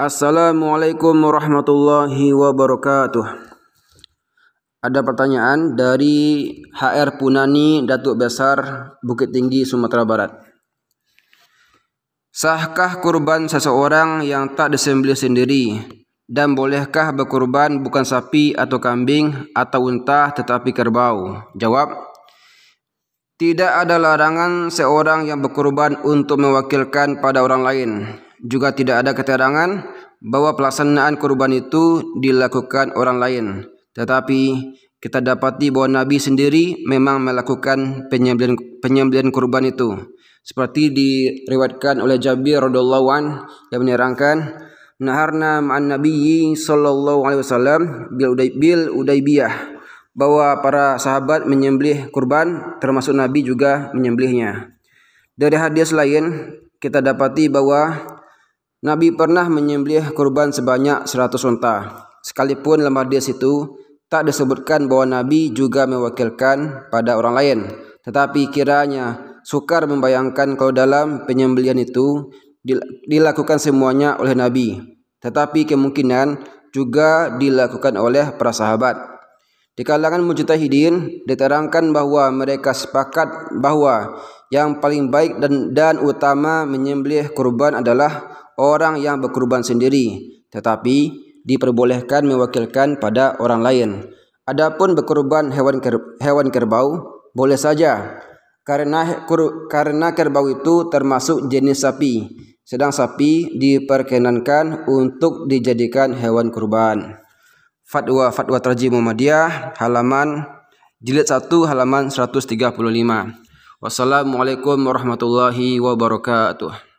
Assalamualaikum warahmatullahi wabarakatuh. Ada pertanyaan dari HR Punani Datuk Besar Bukit Tinggi Sumatera Barat. Sahkah kurban seseorang yang tak disembelih sendiri dan bolehkah berkurban bukan sapi atau kambing atau unta tetapi kerbau? Jawab, tidak ada larangan seorang yang berkurban untuk mewakilkan pada orang lain juga tidak ada keterangan bahwa pelaksanaan kurban itu dilakukan orang lain. Tetapi kita dapati bahwa Nabi sendiri memang melakukan penyembelian penyembelian kurban itu. Seperti diriwayatkan oleh Jabir radhiyallahu an yang menerangkan Naharna ma'an nabiyyi sallallahu alaihi wasallam bil bil Udaibiyah bahwa para sahabat menyembelih kurban termasuk Nabi juga menyembelihnya. Dari hadis lain kita dapati bahwa Nabi pernah menyembelih kurban sebanyak 100 unta. Sekalipun lemah dia situ tak disebutkan bahwa Nabi juga mewakilkan pada orang lain. Tetapi kiranya sukar membayangkan kalau dalam penyembelian itu dilakukan semuanya oleh Nabi. Tetapi kemungkinan juga dilakukan oleh para sahabat. Di kalangan mujtahidin diterangkan bahwa mereka sepakat bahwa yang paling baik dan dan utama menyembelih kurban adalah orang yang berkurban sendiri, tetapi diperbolehkan mewakilkan pada orang lain. Adapun berkurban hewan ker, hewan kerbau boleh saja karena kur, karena kerbau itu termasuk jenis sapi, sedang sapi diperkenankan untuk dijadikan hewan kurban. Fatwa Fatwa Tarjih Muhammadiyah halaman jilid 1 halaman 135. Wassalamualaikum warahmatullahi wabarakatuh.